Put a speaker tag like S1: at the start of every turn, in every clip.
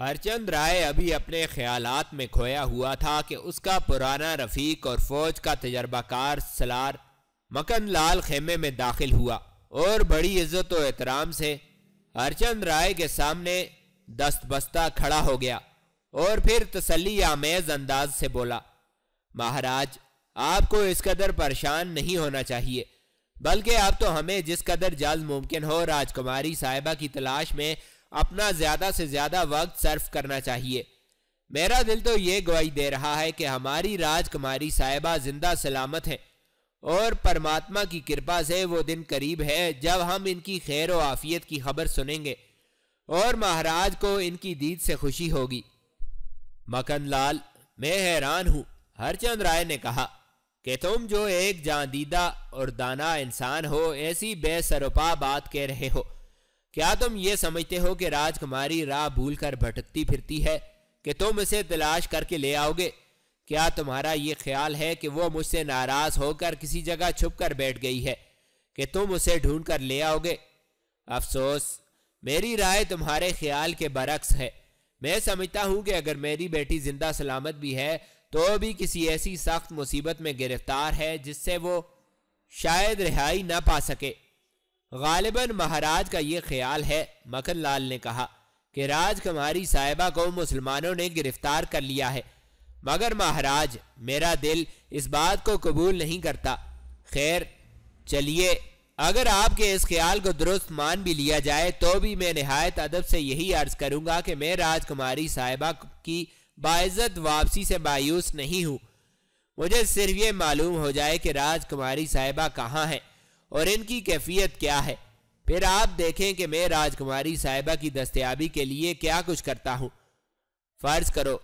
S1: हरचंद राय अभी अपने ख्यालात में खोया हुआ था कि उसका पुराना रफीक और फौज का तजर्बाकार सलार मकन लाल खेमे में दाखिल हुआ और बड़ी इज्जत और एहतराम से हरचंद राय के सामने दस्तबस्ता खड़ा हो गया और फिर तसली आमेज अंदाज से बोला महाराज आपको इस कदर परेशान नहीं होना चाहिए बल्कि आप तो हमें जिस कदर जल्द मुमकिन हो राजकुमारी साहिबा की तलाश में अपना ज़्यादा से ज़्यादा वक्त सर्व करना चाहिए मेरा दिल तो ये गवाही दे रहा है कि हमारी राजकुमारी साहिबा जिंदा सलामत है और परमात्मा की कृपा से वो दिन करीब है जब हम इनकी खैर व आफियत की खबर सुनेंगे और महाराज को इनकी दीद से खुशी होगी मकन लाल मैं हैरान हूँ हरचंद राय ने कहा कि तुम जो एक जादीदा और दाना इंसान हो ऐसी बेसरोपा बात कह रहे हो क्या तुम ये समझते हो कि राजकुमारी राह भूल कर भटकती फिरती है कि तुम इसे तलाश करके ले आओगे क्या तुम्हारा ये ख्याल है कि वो मुझसे नाराज होकर किसी जगह छुप कर बैठ गई है कि तुम उसे ढूंढ कर ले आओगे अफसोस मेरी राय तुम्हारे ख्याल के बरक्स है मैं समझता हूँ कि अगर मेरी बेटी जिंदा सलामत भी है तो भी किसी ऐसी सख्त मुसीबत में गिरफ्तार है जिससे वो शायद रिहाई ना पा सके गालिबन महाराज का ये ख्याल है मखन लाल ने कहा कि राजकुमारी साहिबा को मुसलमानों ने गिरफ्तार कर लिया है मगर महाराज मेरा दिल इस बात को कबूल नहीं करता खैर चलिए अगर आपके इस ख्याल को दुरुस्त मान भी लिया जाए तो भी मैं नहायत अदब से यही अर्ज करूंगा कि मैं राजकुमारी साहिबा की बाइज्जत वापसी से मायूस नहीं हूँ मुझे सिर्फ ये मालूम हो जाए कि राजकुमारी साहिबा कहाँ हैं और इनकी कैफियत क्या है फिर आप देखें कि मैं राजकुमारी साहिबा की दस्तयाबी के लिए क्या कुछ करता हूं फर्ज करो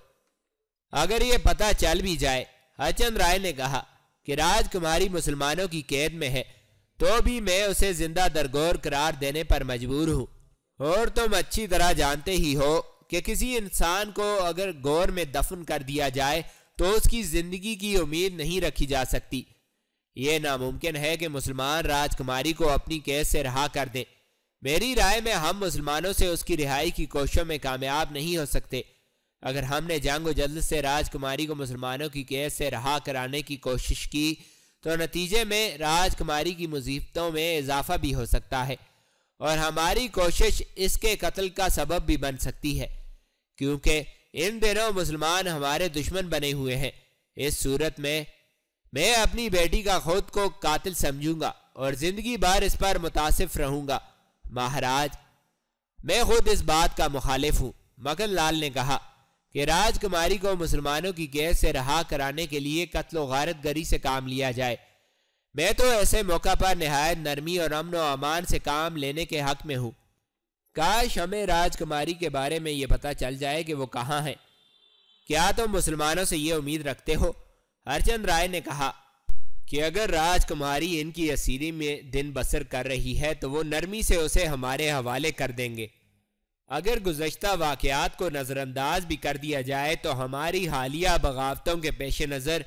S1: अगर ये पता चल भी जाए हरचंद राय ने कहा कि राजकुमारी मुसलमानों की कैद में है तो भी मैं उसे जिंदा दरगोर करार देने पर मजबूर हूं और तुम अच्छी तरह जानते ही हो कि किसी इंसान को अगर गौर में दफन कर दिया जाए तो उसकी जिंदगी की उम्मीद नहीं रखी जा सकती ये नामुमकिन है कि मुसलमान राजकुमारी को अपनी कैद से रहा कर दें मेरी राय में हम मुसलमानों से उसकी रिहाई की कोशिशों में कामयाब नहीं हो सकते अगर हमने जंग जल्द से राजकुमारी को मुसलमानों की कैद से रहा कराने की कोशिश की तो नतीजे में राजकुमारी की मुसीबतों में इजाफा भी हो सकता है और हमारी कोशिश इसके कत्ल का सबब भी बन सकती है क्योंकि इन दिनों मुसलमान हमारे दुश्मन बने हुए हैं इस सूरत में मैं अपनी बेटी का खुद को कातिल समझूंगा और जिंदगी भर इस पर मुतासिफ रहूंगा महाराज मैं खुद इस बात का मुखालिफ हूँ मगन लाल ने कहा कि राजकुमारी को मुसलमानों की गैस से रहा कराने के लिए कत्ल गारत गरी से काम लिया जाए मैं तो ऐसे मौका पर नहायत नरमी और अमन अमान से काम लेने के हक में हूँ काश हमें राजकुमारी के बारे में यह पता चल जाए कि वो कहाँ है क्या तुम तो मुसलमानों से ये उम्मीद रखते हो हरचंद राय ने कहा कि अगर राजकुमारी इनकी असीरी में दिन बसर कर रही है तो वो नरमी से उसे हमारे हवाले कर देंगे अगर गुजशत वाकयात को नज़रअंदाज भी कर दिया जाए तो हमारी हालिया बगावतों के पेश नज़र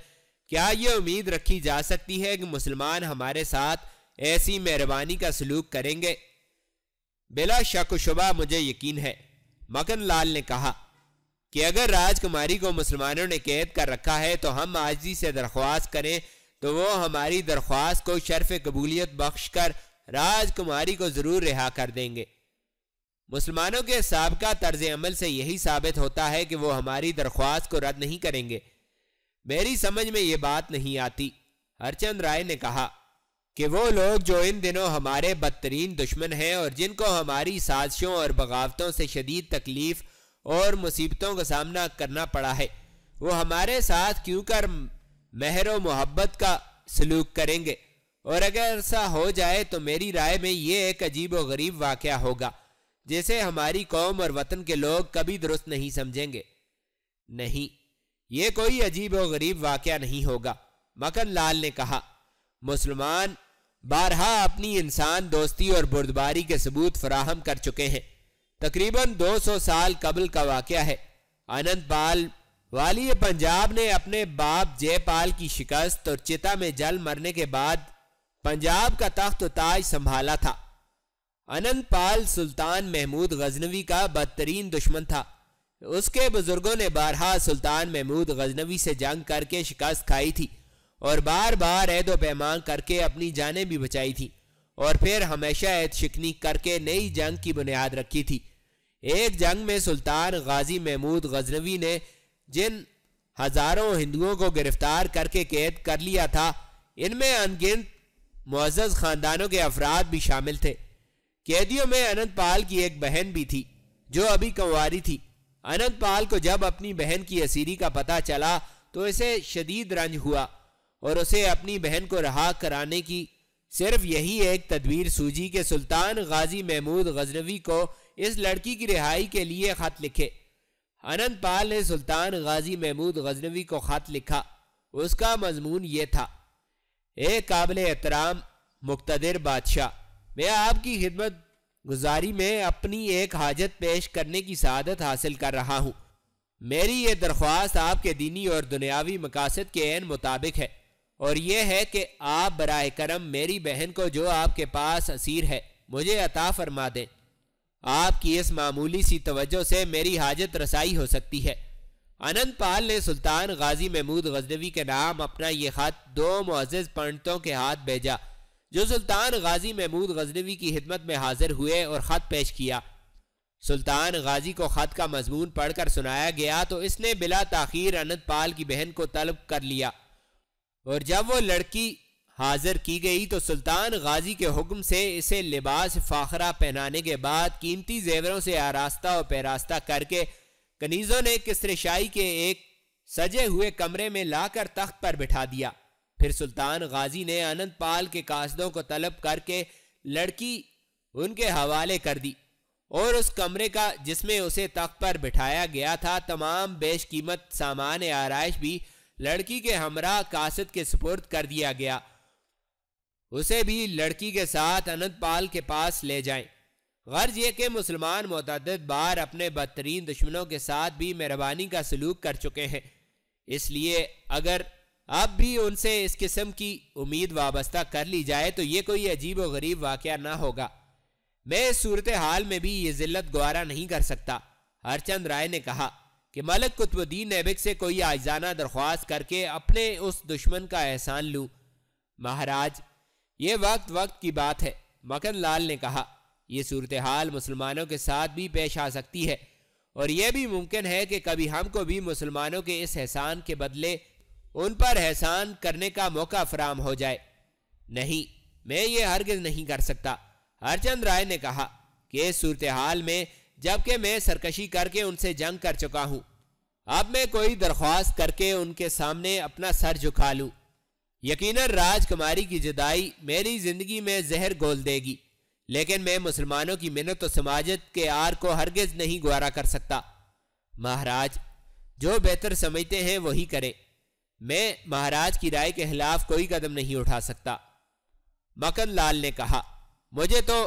S1: क्या ये उम्मीद रखी जा सकती है कि मुसलमान हमारे साथ ऐसी मेहरबानी का सलूक करेंगे बिला शक शुबा मुझे यकीन है मकन लाल ने कहा कि अगर राजकुमारी को मुसलमानों ने कैद कर रखा है तो हम आजी से दरख्वास्त करें तो वो हमारी दरख्वास्त को शर्फ कबूलियत बख्श कर राजकुमारी को ज़रूर रिहा कर देंगे मुसलमानों के सबका तर्ज अमल से यही साबित होता है कि वो हमारी दरख्वास्त को रद्द नहीं करेंगे मेरी समझ में ये बात नहीं आती हरचंद राय ने कहा कि वो लोग जो इन दिनों हमारे बदतरीन दुश्मन हैं और जिनको हमारी साजिशों और बगावतों से शदीद तकलीफ़ और मुसीबतों का सामना करना पड़ा है वो हमारे साथ क्यों कर महर मोहब्बत का सलूक करेंगे और अगर ऐसा हो जाए तो मेरी राय में ये एक अजीब व गरीब वाक़ होगा जैसे हमारी कौम और वतन के लोग कभी दुरुस्त नहीं समझेंगे नहीं ये कोई अजीब व गरीब वाक़ नहीं होगा मकन लाल ने कहा मुसलमान बारहा अपनी इंसान दोस्ती और बुर्दबारी के सबूत फराहम कर चुके हैं तकरीबन 200 साल कबल का वाक़ है अनंतपाल वाली पंजाब ने अपने बाप जयपाल की शिकस्त और चिता में जल मरने के बाद पंजाब का तख्त ताज संभाला था अनंतपाल सुल्तान महमूद गजनवी का बदतरीन दुश्मन था उसके बुजुर्गों ने बारहा सुल्तान महमूद गजनवी से जंग करके शिकस्त खाई थी और बार बार ऐदो पैमान करके अपनी जानें भी बचाई थी और फिर हमेशा ऐत शिकनी करके नई जंग की बुनियाद रखी थी एक जंग में सुल्तान गाजी महमूद गजनवी ने जिन हजारों हिंदुओं को गिरफ्तार करके कैद कर लिया था इनमें अनगिनत मुआज़ ख़ानदानों के अफराद भी शामिल थे कैदियों में अनंत पाल की एक बहन भी थी जो अभी कंवारी थी अनंत पाल को जब अपनी बहन की असीरी का पता चला तो इसे शदीद रंज हुआ और उसे अपनी बहन को रहा कराने की सिर्फ यही एक तदबीर सूझी के सुल्तान गाजी महमूद गजनवी को इस लड़की की रिहाई के लिए खत लिखे अनंत पाल ने सुल्तान गाजी महमूद गजनवी को खत लिखा उसका मजमून ये था ए काबिल एहतराम मुक्तदर बादशाह मैं आपकी खिदमत गुजारी में अपनी एक हाजत पेश करने की सदत हासिल कर रहा हूँ मेरी ये दरख्वास्त आपके दीनी और दुनियावी मकासद के मुताबिक है और ये है कि आप बर करम मेरी बहन को जो आपके पास असीर है मुझे अता फरमा दें आपकी इस मामूली सी तवज्जो से मेरी हाजत रसाई हो सकती है अनंत पाल ने सुल्तान गाजी महमूद गजनवी के नाम अपना ये खत दो मज्ज़ पंडितों के हाथ भेजा जो सुल्तान गाजी महमूद गजनवी की खिदमत में हाजिर हुए और ख़त पेश किया सुल्तान गाजी को ख़त का मजमून पढ़कर सुनाया गया तो इसने बिला तखीर अनंत पाल की बहन को तलब कर लिया और जब वो लड़की हाजिर की गई तो सुल्तान गाजी के हुक्म से इसे लिबास फाखरा पहनाने के बाद कीमती जेवरों से आरास्ता और पैरास्ता करके कनीज़ों ने शाही के एक सजे हुए कमरे में लाकर तख्त पर बिठा दिया फिर सुल्तान गाजी ने अनंत पाल के कासदों को तलब करके लड़की उनके हवाले कर दी और उस कमरे का जिसमें उसे तख्त पर बिठाया गया था तमाम बेशकीमत सामान आरइश भी लड़की के हमरा कासिद के सुपुर्द कर दिया गया उसे भी लड़की के साथ अनंतपाल के पास ले जाएं। गर्ज यह कि मुसलमान मतद बार अपने बदतरीन दुश्मनों के साथ भी मेहरबानी का सलूक कर चुके हैं इसलिए अगर अब भी उनसे इस किस्म की उम्मीद वाबस्ता कर ली जाए तो ये कोई अजीब व गरीब वाक़ ना होगा मैं इस सूरत हाल में भी ये जिल्लत गवारा नहीं कर सकता हरचंद राय ने कहा कि मलक कुतुबुद्दीन ऐबक से कोई आजाना दरख्वास्त करके अपने उस दुश्मन का एहसान लूँ महाराज ये वक्त वक्त की बात है मकन लाल ने कहा यह सूरत हाल मुसलमानों के साथ भी पेश आ सकती है और यह भी मुमकिन है कि कभी हमको भी मुसलमानों के इस एहसान के बदले उन पर एहसान करने का मौका फराम हो जाए नहीं मैं ये हरगिज नहीं कर सकता हरचंद राय ने कहा कि इस सूरत हाल में जबकि मैं सरकशी करके उनसे जंग कर चुका हूँ अब मैं कोई दरख्वास्त करके उनके सामने अपना सर झुका लूँ यकीन राजकुमारी की जुदाई मेरी जिंदगी में जहर गोल देगी लेकिन मैं मुसलमानों की मिन्नत तो समाजत के आर को हरगज नहीं गुआरा कर सकता महाराज जो बेहतर समझते हैं वही करें मैं महाराज की राय के खिलाफ कोई कदम नहीं उठा सकता मकन लाल ने कहा मुझे तो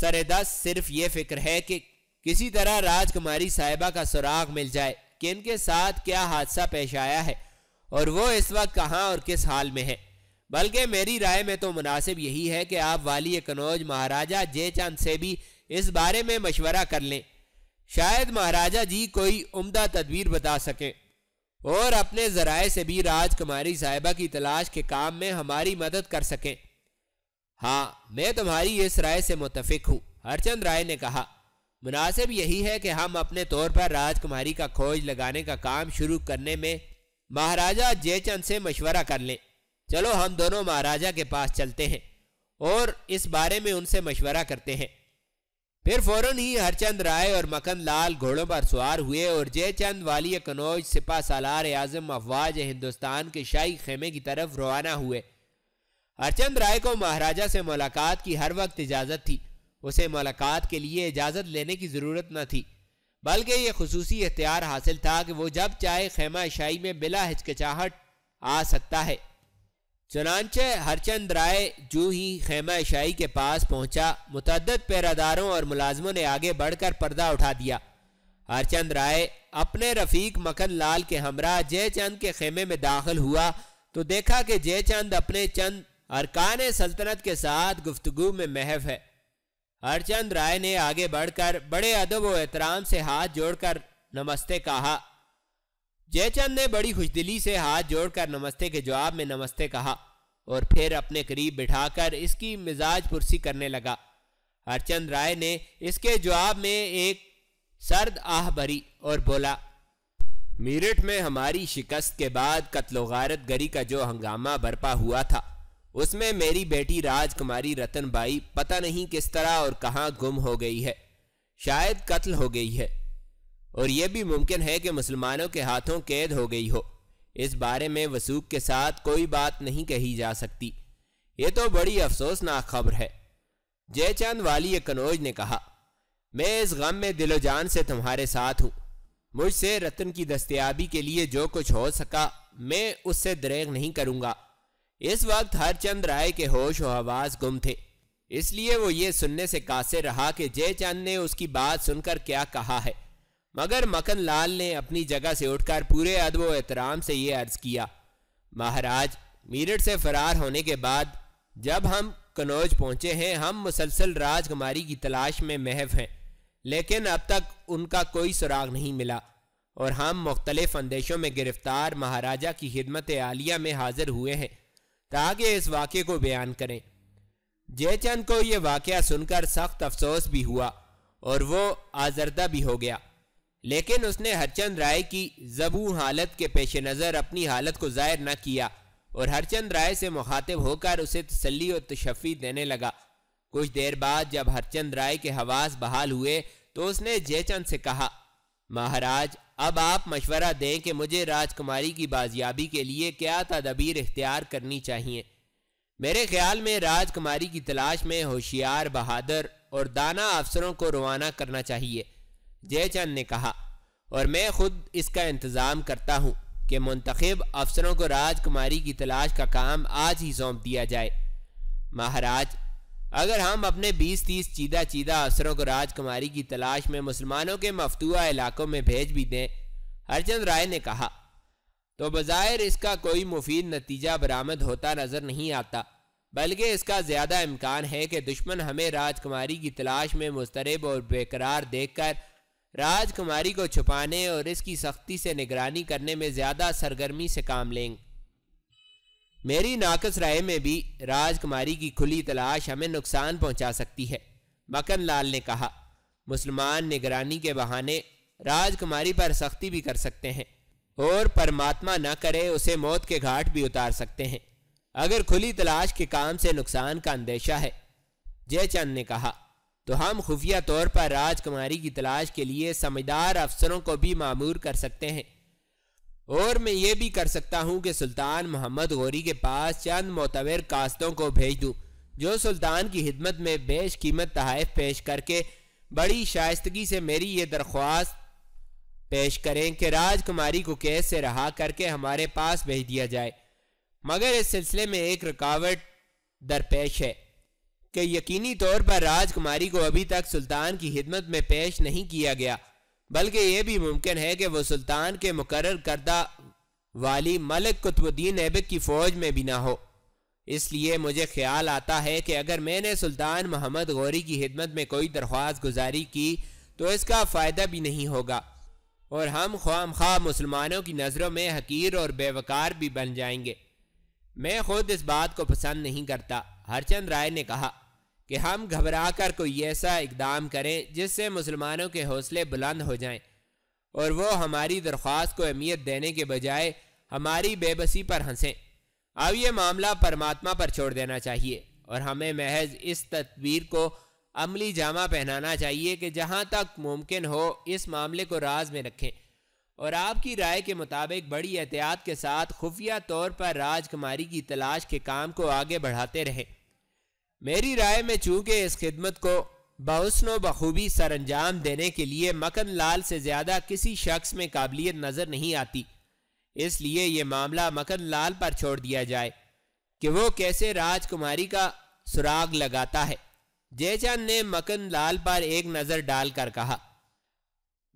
S1: सरेदास सिर्फ ये फिक्र है कि किसी तरह राजकुमारी साहिबा का सुराग मिल जाए कि इनके साथ क्या हादसा पेश आया है और वो इस वक्त कहाँ और किस हाल में है बल्कि मेरी राय में तो मुनासिब यही है कि आप वाली कनौज महाराजा जय चंद से भी इस बारे में मशवरा कर लें शायद महाराजा जी कोई उम्दा तदबीर बता सकें और अपने ज़राए से भी राजकुमारी साहिबा की तलाश के काम में हमारी मदद कर सकें हाँ मैं तुम्हारी इस राय से मुतफिक हूँ हरचंद राय ने कहा मुनासिब यही है कि हम अपने तौर पर राजकुमारी का खोज लगाने का काम शुरू करने में महाराजा जयचंद से मशवरा कर लें चलो हम दोनों महाराजा के पास चलते हैं और इस बारे में उनसे मशवरा करते हैं फिर फौरन ही हरचंद राय और मकन लाल घोड़ों पर सवार हुए और जयचंद वाली कनौज सिपा सालार आजम अफवाज हिंदुस्तान के शाही खेमे की तरफ रवाना हुए हरचंद राय को महाराजा से मुलाकात की हर वक्त इजाज़त थी उसे मुलाकात के लिए इजाज़त लेने की ज़रूरत न थी बल्कि यह खसूसी इख्तियार हासिल था कि वो जब चाहे खेमा शाही में बिला हिचकचाहट आ सकता है चुनानचे हरचंद राय जू ही खेमा शाही के पास पहुंचा मुतद पैरादारों और मुलाजमों ने आगे बढ़कर पर्दा उठा दिया हरचंद राय अपने रफीक मकन लाल के हमरा जयचंद के खेमे में दाखिल हुआ तो देखा कि जयचंद अपने चंद अरकान सल्तनत के साथ गुफ्तगु में महफ है हरचंद राय ने आगे बढ़कर बड़े अदब व एहतराम से हाथ जोड़कर नमस्ते कहा जयचंद ने बड़ी खुशदिली से हाथ जोड़कर नमस्ते के जवाब में नमस्ते कहा और फिर अपने करीब बिठाकर इसकी मिजाज पुरसी करने लगा हरचंद राय ने इसके जवाब में एक सर्द आह भरी और बोला मेरठ में हमारी शिकस्त के बाद कत्लोगारत गरी का जो हंगामा बरपा हुआ था उसमें मेरी बेटी राजकुमारी रतनबाई पता नहीं किस तरह और कहाँ गुम हो गई है शायद कत्ल हो गई है और यह भी मुमकिन है कि मुसलमानों के हाथों कैद हो गई हो इस बारे में वसूख के साथ कोई बात नहीं कही जा सकती ये तो बड़ी अफसोसनाक खबर है जयचंद वाली कनौज ने कहा मैं इस गम में दिलो जान से तुम्हारे साथ हूँ मुझसे रतन की दस्तियाबी के लिए जो कुछ हो सका मैं उससे दरेग नहीं करूँगा इस वक्त हरचंद राय के होश और आवाज गुम थे इसलिए वो ये सुनने से कासे रहा कि जयचंद ने उसकी बात सुनकर क्या कहा है मगर मकन लाल ने अपनी जगह से उठकर पूरे अदब एहतराम से ये अर्ज किया महाराज मीरठ से फरार होने के बाद जब हम कनौज पहुंचे हैं हम मुसलसल राजकुमारी की तलाश में महव हैं लेकिन अब तक उनका कोई सुराग नहीं मिला और हम मुख्तलिफ अंदेशों में गिरफ्तार महाराजा की खिदमत आलिया में हाजिर हुए हैं ताकि तो इस वाक्य को बयान करें जयचंद को यह वाक्य सुनकर सख्त अफसोस भी हुआ और वो आजरदा भी हो गया लेकिन उसने हरचंद राय की जबू हालत के पेश नज़र अपनी हालत को जाहिर न किया और हरचंद राय से मुखातिब होकर उसे तसली और तशफ़ी देने लगा कुछ देर बाद जब हरचंद राय के हवास बहाल हुए तो उसने जयचंद से कहा महाराज अब आप मशवरा दें कि मुझे राजकुमारी की बाजियाबी के लिए क्या तदबीर इख्तियार करनी चाहिए मेरे ख्याल में राजकुमारी की तलाश में होशियार बहादुर और दाना अफसरों को रवाना करना चाहिए जयचंद ने कहा और मैं खुद इसका इंतज़ाम करता हूँ कि मंतखब अफसरों को राजकुमारी की तलाश का काम आज ही सौंप दिया जाए महाराज अगर हम अपने 20-30 चीदा चीदा अफसरों को राजकुमारी की तलाश में मुसलमानों के मफतुआ इलाकों में भेज भी दें हरचंद राय ने कहा तो बज़ाहिर इसका कोई मुफीद नतीजा बरामद होता नज़र नहीं आता बल्कि इसका ज़्यादा इम्कान है कि दुश्मन हमें राजकुमारी की तलाश में मुस्तरब और बेकरार देख कर राजकुमारी को छुपाने और इसकी सख्ती से निगरानी करने में ज़्यादा सरगर्मी से काम लेंगे मेरी नाकस राय में भी राजकुमारी की खुली तलाश हमें नुकसान पहुंचा सकती है मकन लाल ने कहा मुसलमान निगरानी के बहाने राजकुमारी पर सख्ती भी कर सकते हैं और परमात्मा न करे उसे मौत के घाट भी उतार सकते हैं अगर खुली तलाश के काम से नुकसान का अंदेशा है जयचंद ने कहा तो हम खुफिया तौर पर राजकुमारी की तलाश के लिए समझदार अफसरों को भी मामूर कर सकते हैं और मैं ये भी कर सकता हूँ कि सुल्तान मोहम्मद गौरी के पास चंद मोतवर कास्तों को भेज दूँ जो सुल्तान की खिदमत में बेश कीमत तहफ़ पेश करके बड़ी शाइतगी से मेरी ये दरख्वास्त पेश करें कि राजकुमारी को कैद से रहा करके हमारे पास भेज दिया जाए मगर इस सिलसिले में एक रुकावट दरपेश है कि यकीनी तौर पर राजकुमारी को अभी तक सुल्तान की खिदमत में पेश नहीं किया गया बल्कि यह भी मुमकिन है कि वह सुल्तान के मुकर करदा वाली मलिक कुतुबुद्दीन ऐबक की फौज में भी ना हो इसलिए मुझे ख्याल आता है कि अगर मैंने सुल्तान मोहम्मद गौरी की खिदमत में कोई दरख्वास्त गुजारी की तो इसका फ़ायदा भी नहीं होगा और हम ख्वाम खा मुसलमानों की नज़रों में हकीर और बेवकार भी बन जाएंगे मैं खुद इस बात को पसंद नहीं करता हरचंद राय ने कहा कि हम घबरा कर कोई ऐसा इकदाम करें जिससे मुसलमानों के हौसले बुलंद हो जाएं और वो हमारी दरख्वास्त को अहमियत देने के बजाय हमारी बेबसी पर हंसें अब यह मामला परमात्मा पर छोड़ देना चाहिए और हमें महज इस तदबीर को अमली जामा पहनाना चाहिए कि जहाँ तक मुमकिन हो इस मामले को राज में रखें और आपकी राय के मुताबिक बड़ी एहतियात के साथ खुफिया तौर पर राजकुमारी की तलाश के काम को आगे बढ़ाते रहें मेरी राय में चूंकि इस खिदमत को बहसन बखूबी सर अंजाम देने के लिए मकन लाल से ज़्यादा किसी शख्स में काबिलियत नज़र नहीं आती इसलिए यह मामला मकन लाल पर छोड़ दिया जाए कि वो कैसे राजकुमारी का सुराग लगाता है जयचंद ने मकन लाल पर एक नज़र डालकर कहा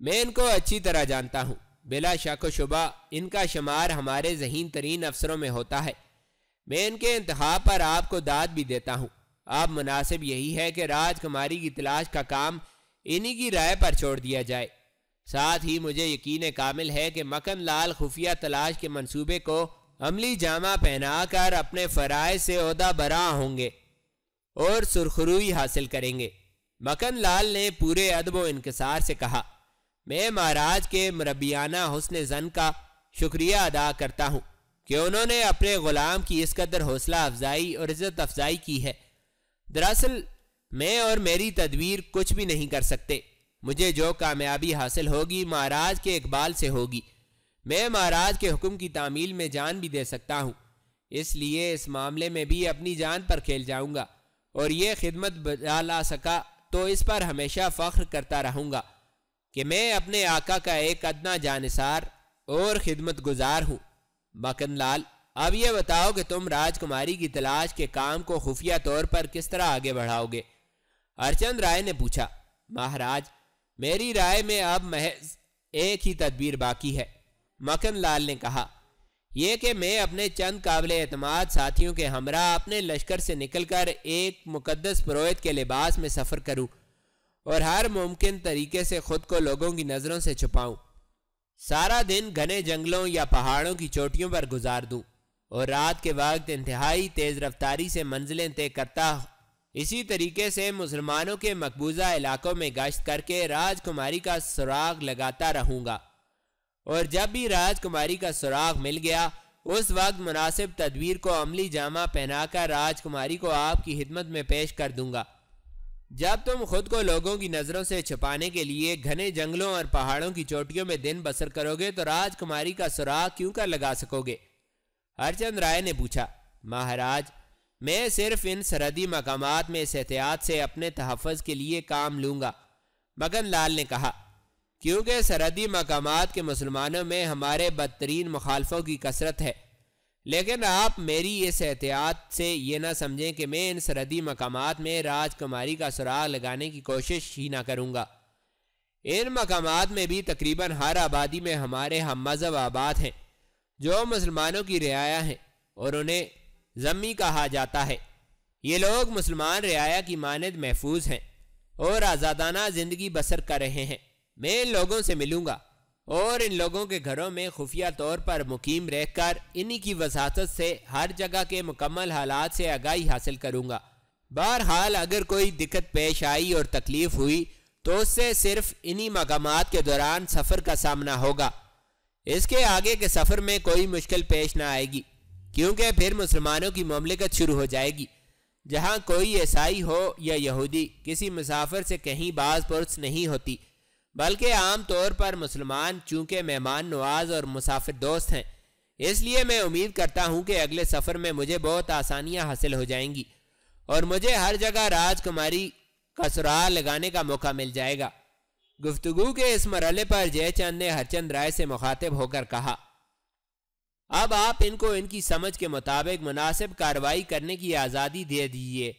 S1: मैं इनको अच्छी तरह जानता हूँ बिला शक शुबा इनका शुमार हमारे जहीन तरीन अफसरों में होता है मैं इनके इंतहा पर आपको दाद भी देता हूँ अब मुनासिब यही है कि राजकुमारी की तलाश का काम इन्हीं की राय पर छोड़ दिया जाए साथ ही मुझे यकीन कामिल है कि मकन लाल खुफिया तलाश के मंसूबे को अमली जामा पहनाकर अपने फ़राज से उहदा बरा होंगे और सुरखरुई हासिल करेंगे मकन लाल ने पूरे अदब व इनकसार से कहा मैं महाराज के मरबियाना हुसन जन का शुक्रिया अदा करता हूँ कि उन्होंने अपने ग़ुलाम की इस कदर हौसला अफजाई और इज़्ज़त अफजाई की है दरअसल मैं और मेरी तदवीर कुछ भी नहीं कर सकते मुझे जो कामयाबी हासिल होगी महाराज के इकबाल से होगी मैं महाराज के हुक्म की तामील में जान भी दे सकता हूँ इसलिए इस मामले में भी अपनी जान पर खेल जाऊँगा और ये खिदमत बजा ला सका तो इस पर हमेशा फ़ख्र करता रहूँगा कि मैं अपने आका का एक अदना जानसार और खिदमत गुजार हूँ मकन लाल अब ये बताओ कि तुम राजकुमारी की तलाश के काम को खुफिया तौर पर किस तरह आगे बढ़ाओगे अर्चंद राय ने पूछा महाराज मेरी राय में अब महज एक ही तदबीर बाकी है मकन लाल ने कहा यह कि मैं अपने चंद काबिल अतमाद साथियों के हमरा अपने लश्कर से निकलकर एक मुकदस पुरोहित के लिबास में सफ़र करूं और हर मुमकिन तरीके से खुद को लोगों की नज़रों से छुपाऊं सारा दिन घने जंगलों या पहाड़ों की चोटियों पर गुजार दूं और रात के वक्त इंतहाई तेज़ रफ्तारी से मंजिलें तय करता इसी तरीके से मुसलमानों के मकबूजा इलाकों में गश्त करके राजकुमारी का सुराग लगाता रहूँगा और जब भी राजकुमारी का सुराग मिल गया उस वक्त मुनासिब तदवीर को अमली जामा पहनाकर राजकुमारी को आपकी खिदमत में पेश कर दूंगा जब तुम खुद को लोगों की नज़रों से छुपाने के लिए घने जंगलों और पहाड़ों की चोटियों में दिन बसर करोगे तो राजकुमारी का सुराग क्यों कर लगा सकोगे हरचंद राय ने पूछा महाराज मैं सिर्फ इन सरहदी मकाम में इस एहतियात से अपने तहफ़ के लिए काम लूँगा मगन लाल ने कहा क्योंकि सरहदी मकाम के मुसलमानों में हमारे बदतरीन मुखालफों की कसरत है लेकिन आप मेरी इस एहतियात से ये ना समझें कि मैं इन सरहदी मकाम में राजकुमारी का सुराग लगाने की कोशिश ही ना करूँगा इन मकाम में भी तकरीबन हर आबादी में हमारे हम मज़हब आबाद हैं जो मुसलमानों की रियाया हैं और उन्हें जमी कहा जाता है ये लोग मुसलमान रियाया की मानद महफूज हैं और आज़ादाना ज़िंदगी बसर कर रहे हैं मैं इन लोगों से मिलूँगा और इन लोगों के घरों में खुफिया तौर पर मुकीम रहकर इन्हीं की वसात से हर जगह के मुकम्मल हालात से आगाही हासिल करूँगा बहरहाल अगर कोई दिक्कत पेश आई और तकलीफ़ हुई तो उससे सिर्फ इन्हीं मकाम के दौरान सफ़र का सामना होगा इसके आगे के सफर में कोई मुश्किल पेश ना आएगी क्योंकि फिर मुसलमानों की ममलिकत शुरू हो जाएगी जहाँ कोई ईसाई हो या यहूदी किसी मुसाफिर से कहीं बाज पुरस नहीं होती बल्कि आम तौर पर मुसलमान चूँकि मेहमान नवाज और मुसाफिर दोस्त हैं इसलिए मैं उम्मीद करता हूँ कि अगले सफ़र में मुझे बहुत आसानियाँ हासिल हो जाएंगी और मुझे हर जगह राजकुमारी का सुराग लगाने का मौका मिल जाएगा गुफ्तगु के इस मरहले पर जयचंद ने हरचंद राय से मुखातिब होकर कहा अब आप इनको इनकी समझ के मुताबिक मुनासिब कार्रवाई करने की आज़ादी दे दीजिए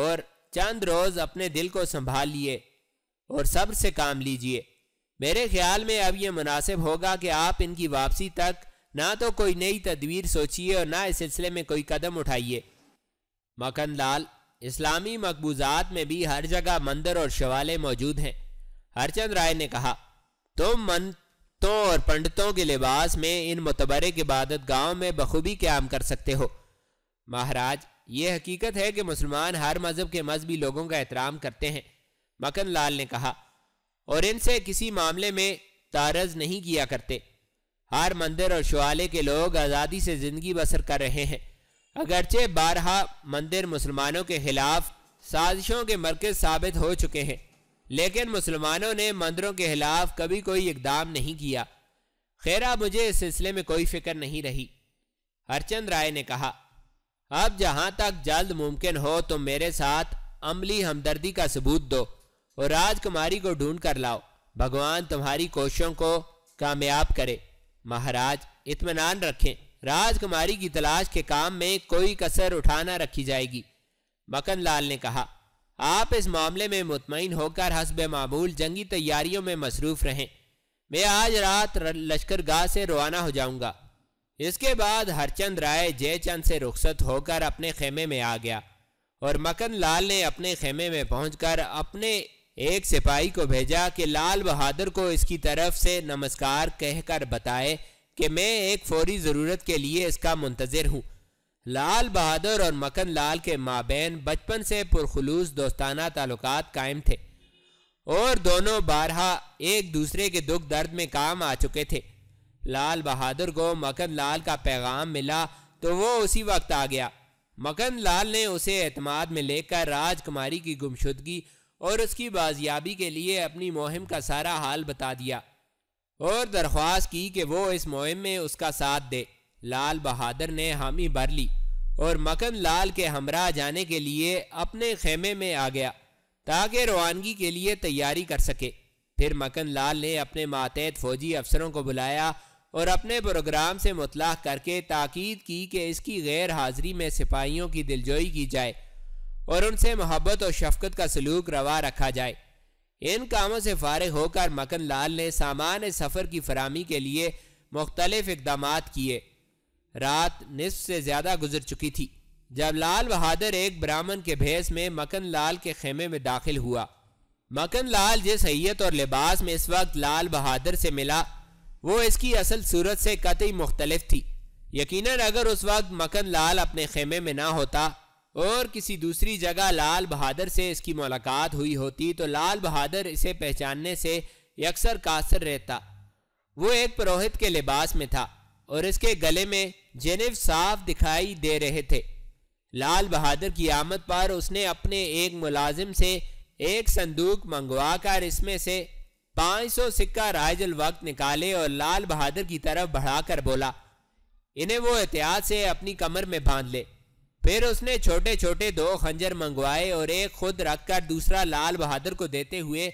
S1: और चंद रोज़ अपने दिल को संभाल लिए और सब्र से काम लीजिए मेरे ख्याल में अब यह मुनासिब होगा कि आप इनकी वापसी तक ना तो कोई नई तदवीर सोचिए और ना इस सिलसिले में कोई कदम उठाइए मकन लाल इस्लामी मकबूजात में भी हर जगह मंदिर और शवाले मौजूद हैं हरचंद राय ने कहा तुम मंतों और पंडितों के लिबास में इन मुतबरे इबादत गांव में बखूबी क्याम कर सकते हो महाराज ये हकीकत है कि मुसलमान हर मज़हब के मजहबी लोगों का एहतराम करते हैं मकन लाल ने कहा और इनसे किसी मामले में तारज नहीं किया करते हर मंदिर और शुआले के लोग आज़ादी से ज़िंदगी बसर कर रहे हैं अगरचे बारहा मंदिर मुसलमानों के खिलाफ साजिशों के मरकज साबित हो चुके हैं लेकिन मुसलमानों ने मंदिरों के खिलाफ कभी कोई इकदाम नहीं किया खैरा मुझे इस सिलसिले में कोई फिक्र नहीं रही हरचंद राय ने कहा अब जहां तक जल्द मुमकिन हो तुम तो मेरे साथ अमली हमदर्दी का सबूत दो और राजकुमारी को ढूंढ कर लाओ भगवान तुम्हारी कोशिशों को कामयाब करे महाराज इतमान रखें राजकुमारी की तलाश के काम में कोई कसर उठाना रखी जाएगी मकन लाल ने कहा आप इस मामले में मुतमिन होकर हसब मामूल जंगी तैयारियों में मसरूफ़ रहें मैं आज रात लश्कर गाह से रवाना हो जाऊंगा इसके बाद हरचंद राय जयचंद से रुखसत होकर अपने खेमे में आ गया और मकन लाल ने अपने खेमे में पहुंचकर अपने एक सिपाही को भेजा कि लाल बहादुर को इसकी तरफ से नमस्कार कहकर बताए कि मैं एक फौरी ज़रूरत के लिए इसका मुंतज़र हूँ लाल बहादुर और मकन लाल के माबेन बचपन से पुरखलूस दोस्ताना ताल्लुक कायम थे और दोनों बारहा एक दूसरे के दुख दर्द में काम आ चुके थे लाल बहादुर को मकन लाल का पैगाम मिला तो वो उसी वक्त आ गया मकन लाल ने उसे अतमाद में लेकर राजकुमारी की गुमशुदगी और उसकी बाजियाबी के लिए अपनी मुहिम का सारा हाल बता दिया और दरख्वास्त की कि वो इस मुहिम में उसका साथ दे लाल बहादुर ने हामी भर ली और मकन लाल के हमरा जाने के लिए अपने खेमे में आ गया ताकि रवानगी के लिए तैयारी कर सके फिर मकन लाल ने अपने मातहत फौजी अफसरों को बुलाया और अपने प्रोग्राम से मुतलाह करके ताकीद की कि इसकी गैर हाजिरी में सिपाहियों की दिलजोई की जाए और उनसे मोहब्बत और शफकत का सलूक रवा रखा जाए इन कामों से फारग होकर मकन लाल ने सामान सफ़र की फरहमी के लिए मुख्तलिफ इकदाम किए रात निस्फ से ज्यादा गुजर चुकी थी जब लाल बहादुर एक ब्राह्मण के भेस में मकन लाल के खेमे में दाखिल हुआ मकन लाल जिस हैत और लिबास में इस वक्त लाल बहादुर से मिला वो इसकी असल सूरत से कतई मुख्तलिफ थी यकीनन अगर उस वक्त मकन लाल अपने खेमे में ना होता और किसी दूसरी जगह लाल बहादुर से इसकी मुलाकात हुई होती तो लाल बहादुर इसे पहचानने से अक्सर कासर रहता वो एक पुरोहित के लिबास में था और इसके गले में जेनेव साफ दिखाई दे रहे थे लाल बहादुर की आमद पर उसने अपने एक मुलाजिम से एक संदूक मंगवा कर इसमें से 500 सिक्का राइजल वक्त निकाले और लाल बहादुर की तरफ बढ़ाकर बोला इन्हें वो एहतियात से अपनी कमर में बांध ले फिर उसने छोटे छोटे दो खंजर मंगवाए और एक खुद रखकर दूसरा लाल बहादुर को देते हुए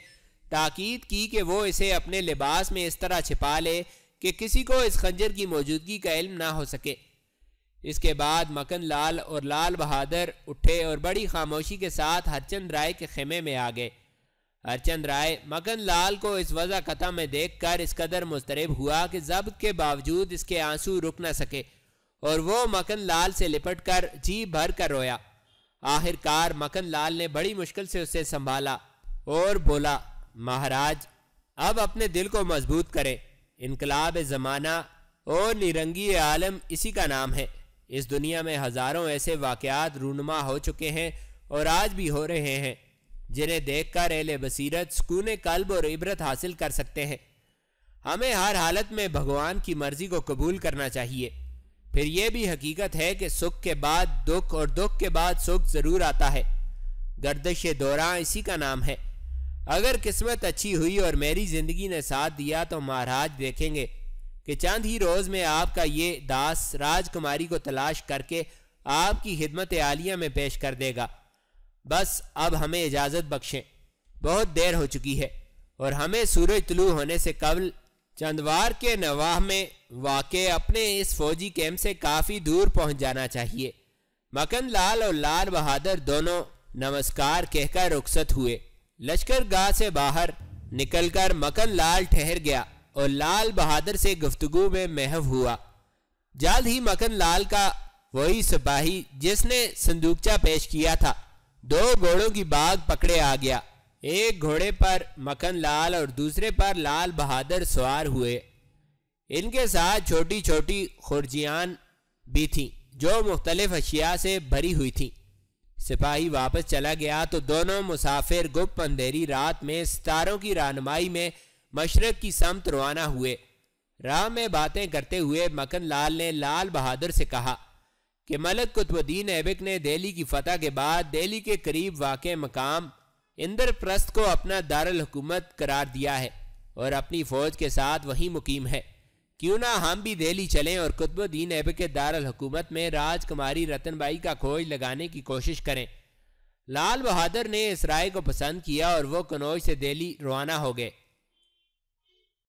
S1: ताकीद की कि वो इसे अपने लिबास में इस तरह छिपा ले कि किसी को इस खंजर की मौजूदगी का इल्म ना हो सके इसके बाद मकन लाल और लाल बहादुर उठे और बड़ी खामोशी के साथ हरचंद राय के खेमे में आ गए हरचंद राय मकन लाल को इस वजह कथा में देख कर इस कदर मुस्तरब हुआ कि जब्त के बावजूद इसके आंसू रुक ना सके और वो मकन लाल से लिपट कर जी भर कर रोया आखिरकार मकन लाल ने बड़ी मुश्किल से उसे संभाला और बोला महाराज अब अपने दिल को मजबूत करें इनकलाब ज़माना और निरंगी आलम इसी का नाम है इस दुनिया में हज़ारों ऐसे वाक़ात रूनमा हो चुके हैं और आज भी हो रहे हैं जिन्हें देख कर एल बसीरत सुकून कल्ब और इबरत हासिल कर सकते हैं हमें हर हालत में भगवान की मर्ज़ी को कबूल करना चाहिए फिर यह भी हकीकत है कि सुख के बाद दुख और दुख के बाद सुख ज़रूर आता है गर्दश दौरा इसी का नाम है अगर किस्मत अच्छी हुई और मेरी जिंदगी ने साथ दिया तो महाराज देखेंगे कि चंद ही रोज में आपका ये दास राजकुमारी को तलाश करके आपकी हिदमत आलिया में पेश कर देगा बस अब हमें इजाज़त बख्शें बहुत देर हो चुकी है और हमें सूरज तलू होने से कबल चंदवार के नवाह में वाक़ अपने इस फौजी कैंप से काफ़ी दूर पहुंच जाना चाहिए मकन लाल और लाल बहादुर दोनों नमस्कार कहकर रुखसत हुए लश्कर गाह से बाहर निकलकर मकन लाल ठहर गया और लाल बहादुर से गुफ्तगु में महव हुआ जल्द ही मकन लाल का वही सिपाही जिसने संदूकचा पेश किया था दो घोड़ों की बाग पकड़े आ गया एक घोड़े पर मकन लाल और दूसरे पर लाल बहादुर सवार हुए इनके साथ छोटी छोटी खुर्जियान भी थीं जो मुख्तलिफ अशिया से भरी हुई थीं सिपाही वापस चला गया तो दोनों मुसाफिर गुप्त अंधेरी रात में सितारों की रानमाई में मशरक की समत रवाना हुए राह में बातें करते हुए मकन लाल ने लाल बहादुर से कहा कि मलक कुतुबुद्दीन ऐबक ने दिल्ली की फतह के बाद दिल्ली के करीब वाक़ मकाम इंद्रप्रस्थ को अपना दारकूमत करार दिया है और अपनी फ़ौज के साथ वहीं मुकीम है क्यों ना हम भी दिल्ली चलें और कुतुबुद्दीन ऐबक के दारकूमत में राजकुमारी रतनबाई का खोज लगाने की कोशिश करें लाल बहादुर ने इस राय को पसंद किया और वो कनौज से दिल्ली रवाना हो गए